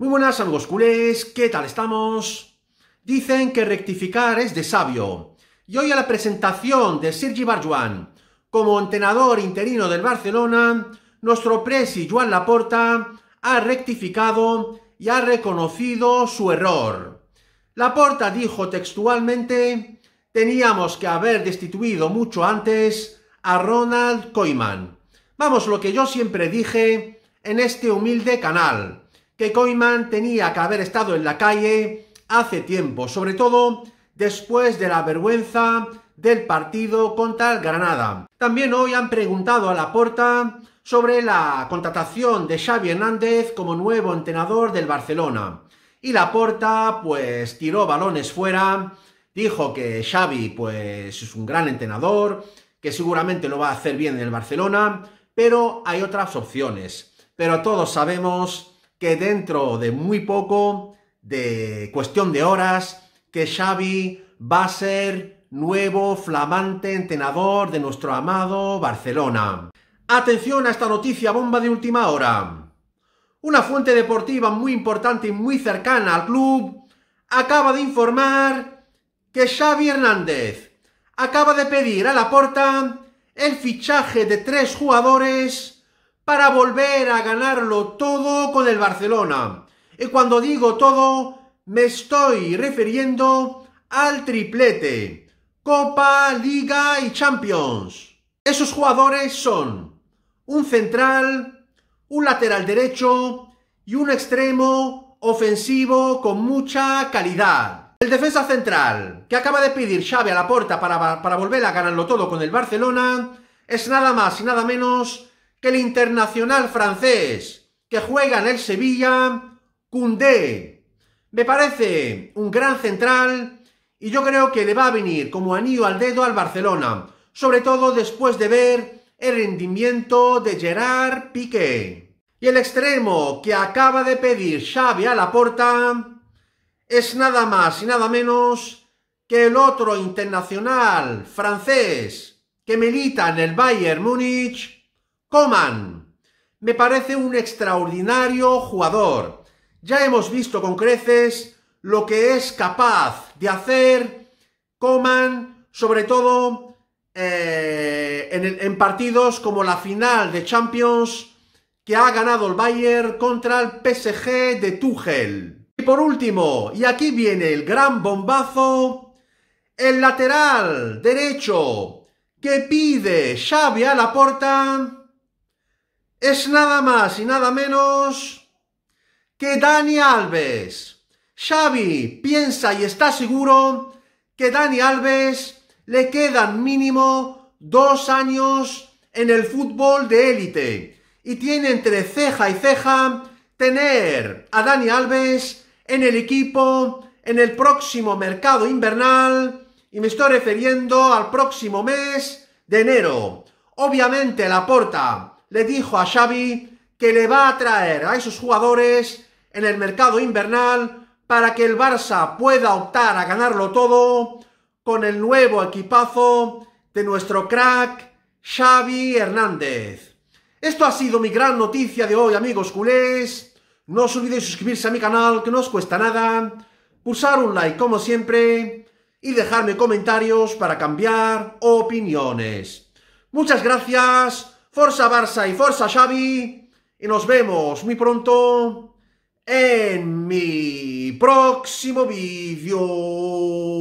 Muy buenas amigos culés, ¿qué tal estamos? Dicen que rectificar es de sabio. Y hoy a la presentación de Sergi Barjuan como entrenador interino del Barcelona, nuestro presi Joan Laporta ha rectificado y ha reconocido su error. Laporta dijo textualmente, teníamos que haber destituido mucho antes a Ronald Koeman. Vamos, lo que yo siempre dije en este humilde canal que Koyman tenía que haber estado en la calle hace tiempo, sobre todo después de la vergüenza del partido contra el Granada. También hoy han preguntado a Laporta sobre la contratación de Xavi Hernández como nuevo entrenador del Barcelona. Y Laporta pues tiró balones fuera, dijo que Xavi pues es un gran entrenador, que seguramente lo va a hacer bien en el Barcelona, pero hay otras opciones. Pero todos sabemos que dentro de muy poco, de cuestión de horas, que Xavi va a ser nuevo flamante entrenador de nuestro amado Barcelona. Atención a esta noticia bomba de última hora. Una fuente deportiva muy importante y muy cercana al club acaba de informar que Xavi Hernández acaba de pedir a la porta el fichaje de tres jugadores para volver a ganarlo todo con el Barcelona. Y cuando digo todo, me estoy refiriendo al triplete, Copa, Liga y Champions. Esos jugadores son un central, un lateral derecho y un extremo ofensivo con mucha calidad. El defensa central, que acaba de pedir Xavi a la puerta para, para volver a ganarlo todo con el Barcelona, es nada más y nada menos que el internacional francés que juega en el Sevilla, Cundé. Me parece un gran central y yo creo que le va a venir como anillo al dedo al Barcelona, sobre todo después de ver el rendimiento de Gerard Piqué. Y el extremo que acaba de pedir Xavi a la porta es nada más y nada menos que el otro internacional francés que milita en el Bayern Múnich, Coman. Me parece un extraordinario jugador. Ya hemos visto con creces lo que es capaz de hacer Coman, sobre todo eh, en, partidos como la final de Champions que ha ganado el Bayern contra el PSG de Tuchel. Y por último, y aquí viene el gran bombazo, el lateral derecho que pide Xavi a la porta es nada más y nada menos que Dani Alves. Xavi piensa y está seguro que Dani Alves le quedan mínimo dos años en el fútbol de élite y tiene entre ceja y ceja tener a Dani Alves en el equipo en el próximo mercado invernal y me estoy refiriendo al próximo mes de enero. Obviamente la porta le dijo a Xavi que le va a traer a esos jugadores en el mercado invernal para que el Barça pueda optar a ganarlo todo con el nuevo equipazo de nuestro crack Xavi Hernández. Esto ha sido mi gran noticia de hoy, amigos culés. No os olvidéis suscribirse a mi canal, que no os cuesta nada. Pulsar un like, como siempre. Y dejarme comentarios para cambiar opiniones. Muchas gracias. Forza Barça y Forza Xavi. Y nos vemos muy pronto en mi próximo vídeo.